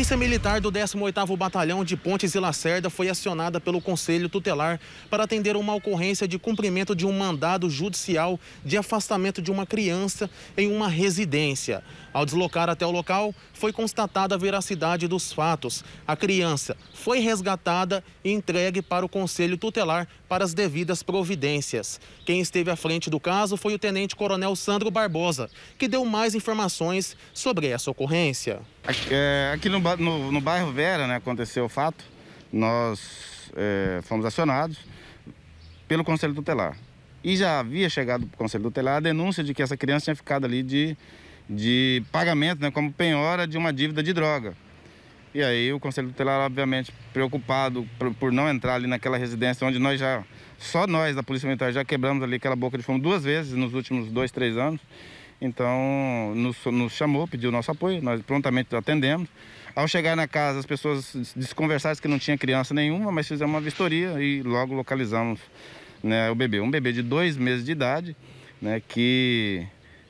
Polícia Militar do 18º Batalhão de Pontes e Lacerda foi acionada pelo Conselho Tutelar para atender uma ocorrência de cumprimento de um mandado judicial de afastamento de uma criança em uma residência. Ao deslocar até o local, foi constatada a veracidade dos fatos. A criança foi resgatada e entregue para o Conselho Tutelar para as devidas providências. Quem esteve à frente do caso foi o Tenente Coronel Sandro Barbosa, que deu mais informações sobre essa ocorrência. É, aqui no, no, no, bairro Vera né, aconteceu o fato, nós é, fomos acionados pelo Conselho Tutelar. E já havia chegado para o Conselho Tutelar a denúncia de que essa criança tinha ficado ali de, de pagamento, né, como penhora de uma dívida de droga. E aí o Conselho Tutelar, obviamente, preocupado por, por não entrar ali naquela residência onde nós já, só nós da Polícia Militar, já quebramos ali aquela boca de fumo duas vezes nos últimos dois, três anos. Então, nos, nos chamou, pediu nosso apoio, nós prontamente atendemos. Ao chegar na casa, as pessoas desconversaram que não tinha criança nenhuma, mas fizemos uma vistoria e logo localizamos né, o bebê. Um bebê de dois meses de idade, né, que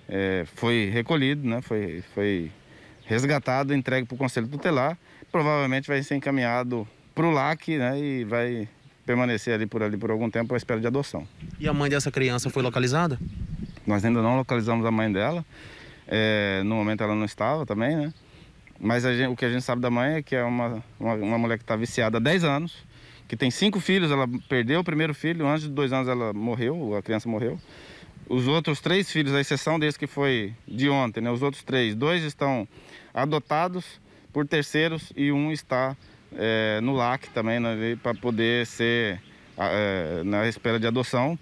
é, foi recolhido, né, foi, foi resgatado, entregue para o Conselho Tutelar. Provavelmente vai ser encaminhado para o LAC né, e vai permanecer ali por ali por algum tempo à espera de adoção. E a mãe dessa criança foi localizada? Nós ainda não localizamos a mãe dela. É, no momento ela não estava também, né? Mas a gente, o que a gente sabe da mãe é que é uma, uma, uma mulher que está viciada há 10 anos, que tem cinco filhos, ela perdeu o primeiro filho, antes de dois anos ela morreu, a criança morreu. Os outros três filhos, a exceção desse que foi de ontem, né? Os outros três, dois estão adotados por terceiros e um está é, no LAC também, né? para poder ser é, na espera de adoção,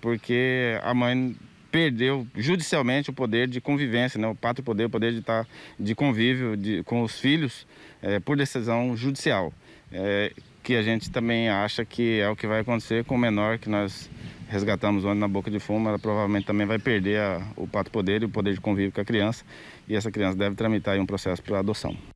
porque a mãe perdeu judicialmente o poder de convivência, né? o pátrio poder, o poder de, estar tá, de convívio de, com os filhos é, por decisão judicial. É, que a gente também acha que é o que vai acontecer com o menor que nós resgatamos ontem na boca de fumo, ela provavelmente também vai perder a, o pato poder e o poder de convívio com a criança, e essa criança deve tramitar em um processo para adoção.